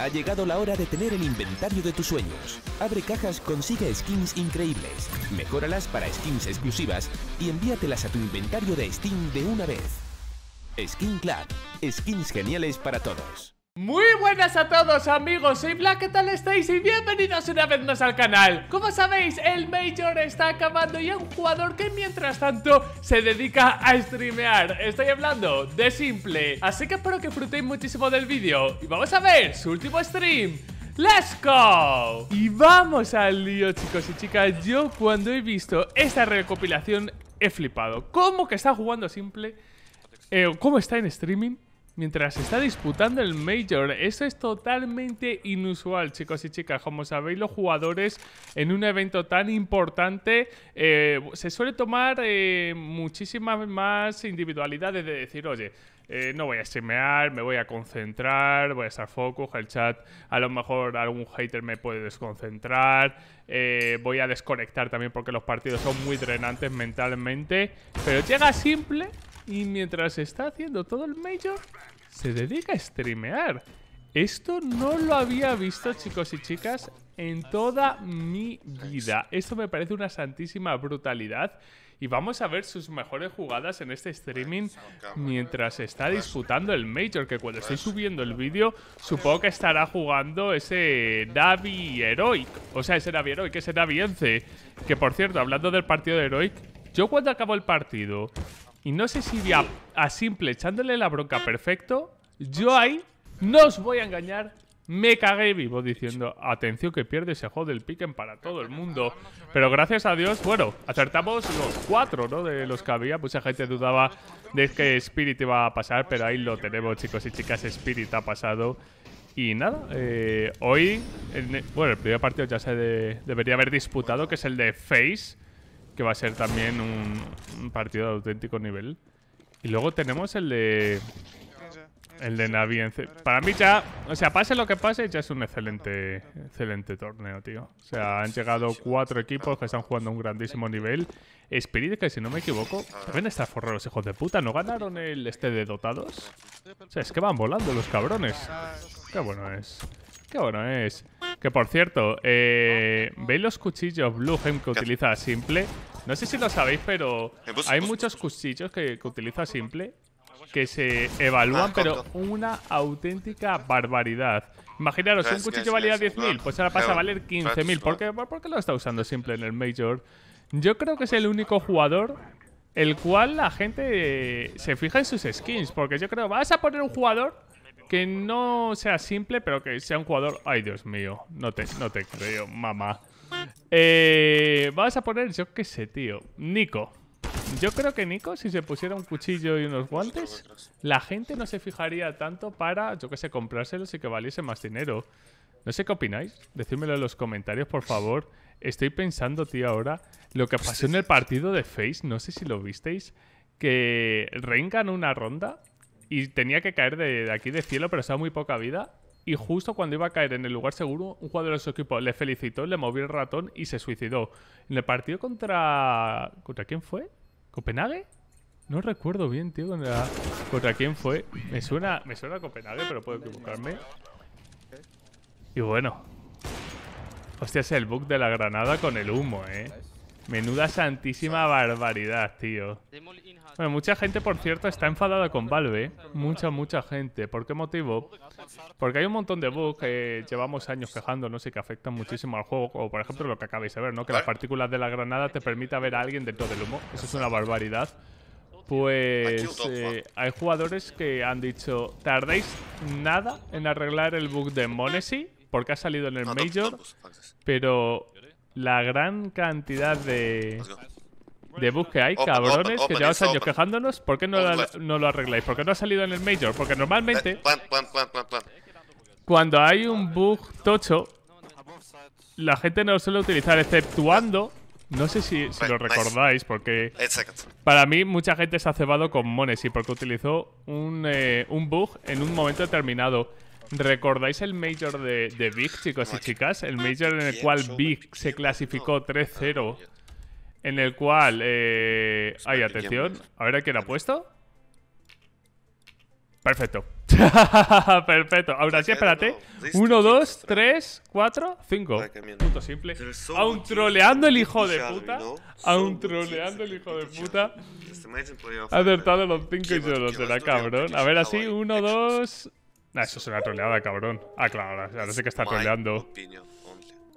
Ha llegado la hora de tener el inventario de tus sueños. Abre cajas, consigue skins increíbles, mejóralas para skins exclusivas y envíatelas a tu inventario de Steam de una vez. Skin Club, skins geniales para todos. Muy buenas a todos amigos, soy Black, ¿qué tal estáis? Y bienvenidos una vez más al canal Como sabéis, el Major está acabando y hay un jugador que mientras tanto se dedica a streamear Estoy hablando de Simple, así que espero que disfrutéis muchísimo del vídeo Y vamos a ver su último stream ¡Let's go! Y vamos al lío chicos y chicas, yo cuando he visto esta recopilación he flipado ¿Cómo que está jugando Simple? Eh, ¿Cómo está en streaming? mientras está disputando el Major. Eso es totalmente inusual, chicos y chicas. Como sabéis, los jugadores en un evento tan importante eh, se suele tomar eh, muchísimas más individualidades de decir, oye, eh, no voy a semear, me voy a concentrar, voy a estar focus, el chat, a lo mejor algún hater me puede desconcentrar, voy a desconectar también porque los partidos son muy drenantes mentalmente, pero llega simple y mientras está haciendo todo el Major, se dedica a streamear. Esto no lo había visto, chicos y chicas, en toda mi vida. Esto me parece una santísima brutalidad. Y vamos a ver sus mejores jugadas en este streaming mientras está disputando el Major, que cuando estoy subiendo el vídeo, supongo que estará jugando ese Navi Heroic. O sea, ese Navi Heroic, ese Naviense. Que por cierto, hablando del partido de Heroic, yo cuando acabo el partido, y no sé si vi a, simple echándole la bronca perfecto, yo ahí, no os voy a engañar, me cagué vivo diciendo, atención que pierde ese juego del piquen para todo el mundo. Pero gracias a Dios, bueno, acertamos los cuatro, ¿no? De los que había. Mucha gente dudaba de que Spirit iba a pasar, pero ahí lo tenemos, chicos y chicas. Spirit ha pasado. Y nada, eh, hoy, bueno, el primer partido ya se debería haber disputado, que es el de Face que va a ser también un, partido de auténtico nivel. Y luego tenemos el de... El de Navi Para mí ya, o sea, pase lo que pase, ya es un excelente excelente torneo, tío. O sea, han llegado cuatro equipos que están jugando a un grandísimo nivel. Spirit, que si no me equivoco, ven estar forrado los hijos de puta. ¿No ganaron el este de dotados? O sea, es que van volando los cabrones. Qué bueno es. Qué bueno es. Que por cierto, eh, ¿veis los cuchillos Blue Bluehem que utiliza Simple? No sé si lo sabéis, pero hay muchos cuchillos que, utiliza Simple que se evalúan, ah, pero una auténtica barbaridad. Imaginaros, un cuchillo valía 10.000, pues ahora pasa a valer 15.000. ¿Por qué, lo está usando Simple en el Major? Yo creo que es el único jugador el cual la gente se fija en sus skins. Porque yo creo, vas a poner un jugador que no sea simple, pero que sea un jugador... Ay, Dios mío, no no te creo, mamá. Eh, vas a poner, yo qué sé, tío. Nico. Yo creo que Nico, si se pusiera un cuchillo y unos guantes, la gente no se fijaría tanto para, yo qué sé, comprárselos y que valiese más dinero. No sé qué opináis. Decídmelo en los comentarios, por favor. Estoy pensando, tío, ahora lo que pasó en el partido de Face. No sé si lo visteis. Que reingan una ronda y tenía que caer de, de aquí de cielo, pero estaba muy poca vida y justo cuando iba a caer en el lugar seguro, un jugador de su equipo le felicitó, le movió el ratón y se suicidó. En el partido contra... ¿Contra quién fue? ¿Copenhague? No recuerdo bien, tío, contra, quién fue. Me suena, me suena a Copenhague, pero puedo equivocarme. Y bueno. Hostia, es el bug de la granada con el humo, eh. Menuda santísima barbaridad, tío. Bueno, mucha gente, por cierto, está enfadada con Valve. Mucha, mucha gente. ¿Por qué motivo? Porque hay un montón de bugs que llevamos años quejándonos y que afectan muchísimo al juego. Como por ejemplo lo que acabáis de ver, ¿no? Que las partículas de la granada te permita ver a alguien dentro del humo. Eso es una barbaridad. Pues hay jugadores que han dicho, tardéis nada en arreglar el bug de Monesi, porque ha salido en el Major, pero la gran cantidad de de bug que hay, cabrones, que llevas años quejándonos. ¿Por qué no, lo arregláis? ¿Por qué no ha salido en el Major? Porque normalmente... cuando hay un bug tocho, la gente no lo suele utilizar, exceptuando... No sé si, lo recordáis, porque para mí mucha gente se ha cebado con y porque utilizó eh, un, bug en un momento determinado. ¿Recordáis el Major de, de Big, chicos y chicas? El Major en el cual Big se clasificó 3-0 en el cual eh, ¡Ay, atención. A ver a quién ha puesto. Perfecto. Perfecto. Ahora sí, espérate. Uno, dos, tres, cuatro, cinco. Punto simple. Aún troleando el hijo de puta. Aún troleando el hijo de puta. Este ha acertado los cinco y los será cabrón. A ver, así. Eh. Uno, dos... Nah, eso es una troleada, cabrón. Ah, claro, ahora, sí que está troleando.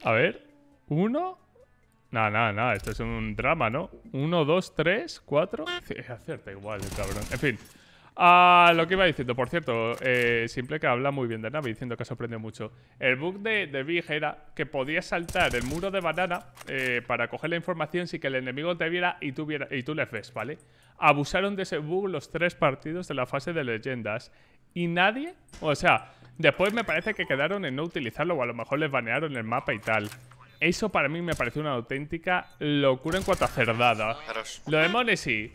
A ver. ¿Uno? Nada, nada, nada. Esto es un drama, ¿no? Uno, dos, tres, cuatro... acierta igual, cabrón. En fin. a ah, lo que iba diciendo, por cierto, eh, Simple que habla muy bien de Navi, diciendo que sorprende mucho. El bug de, de Big era que podías saltar el muro de banana eh, para coger la información sin que el enemigo te viera y tú, viera, y tú les ves, ¿vale? Abusaron de ese bug los tres partidos de la fase de leyendas y nadie, o sea, después me parece que quedaron en no utilizarlo o a lo mejor les banearon el mapa y tal. Eso para mí me pareció una auténtica locura en cuanto a cerdada. Lo de Mone sí.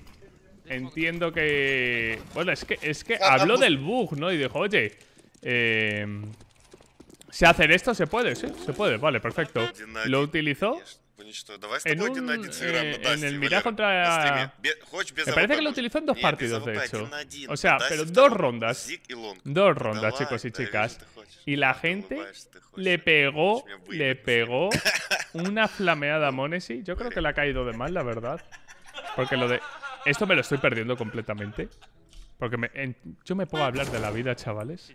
Entiendo que... Bueno, es que, es que ah, habló ah, del pues- bug, ¿no? Y dijo, oye, eh... Si hacer esto se puede, sí, se puede, vale, perfecto. Lo utilizó eh, en el contra... me parece que lo utilizó en dos partidos, de hecho. O sea, pero dos rondas. Dos rondas, chicos y chicas. Y la gente le pegó, le pegó una flameada a Monesi. Yo creo que le ha caído de mal, la verdad. Porque lo de... Esto me lo estoy perdiendo completamente. Porque yo me puedo hablar de la vida, chavales.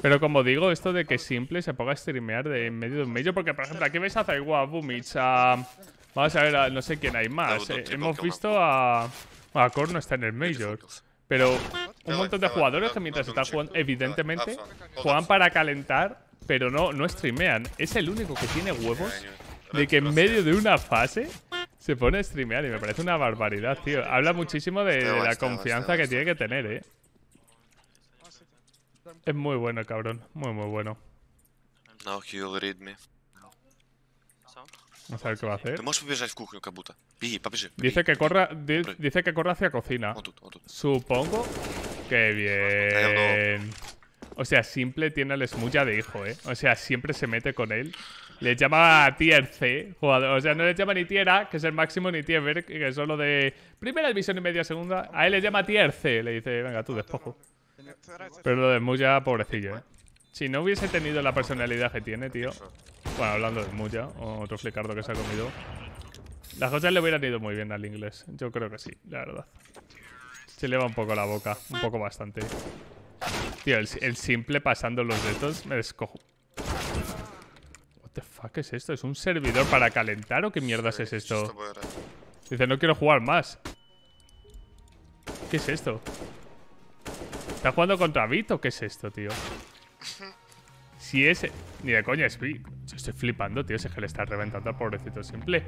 Pero como digo, esto de que simple se ponga a streamear de en medio de un medio, porque por ejemplo aquí ves a Zaiwa, Boomich, a... Vamos a ver, no sé quién hay más. Eh, hemos visto a... A Korn no está en el Major. Pero un montón de jugadores que mientras están jugando, evidentemente, juegan para calentar, pero no, no streamean. Es el único que tiene huevos de que en medio de una fase se pone a streamear y me parece una barbaridad, tío. Habla muchísimo de la confianza que tiene que tener, eh. Es muy bueno, cabrón. Muy, muy bueno. Vamos a ver qué va a hacer. Dice que corra, dice que corra hacia cocina. Supongo. Qué bien. O sea, Simple tiene al Smuya de hijo, ¿eh? O sea, siempre se mete con él. Le llama tier C, jugador. O sea, no le llama ni tier A, que es el máximo, ni tier que es solo de primera división y media segunda. A él le llama tier C. Le dice, venga, tú despojo. Pero lo de Muya, pobrecillo, ¿eh? Si no hubiese tenido la personalidad que tiene, tío. Bueno, hablando de Muya, otro flicardo que se ha comido. Las cosas le hubieran ido muy bien al inglés. Yo creo que sí, la verdad. Se le va un poco la boca. Un poco bastante. Tío, el, simple pasando los dedos me descojo. What the fuck es esto? ¿Es un servidor para calentar o qué mierdas es esto? Dice, no quiero jugar más. ¿Qué es esto? ¿Está jugando contra Vito? ¿Qué es esto, tío? Si es... Ni de coña es Vito. Estoy flipando, tío. Ese gel está reventando al pobrecito simple.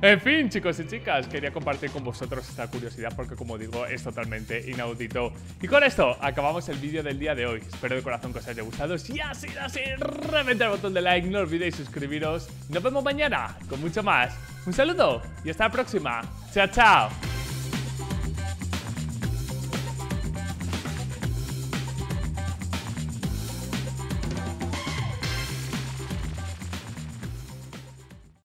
En fin, chicos y chicas. Quería compartir con vosotros esta curiosidad porque, como digo, es totalmente inaudito. Y con esto acabamos el vídeo del día de hoy. Espero de corazón que os haya gustado. Si ha sido así, reventad el botón de like. No olvidéis suscribiros. Nos vemos mañana con mucho más. Un saludo y hasta la próxima. Chao, chao.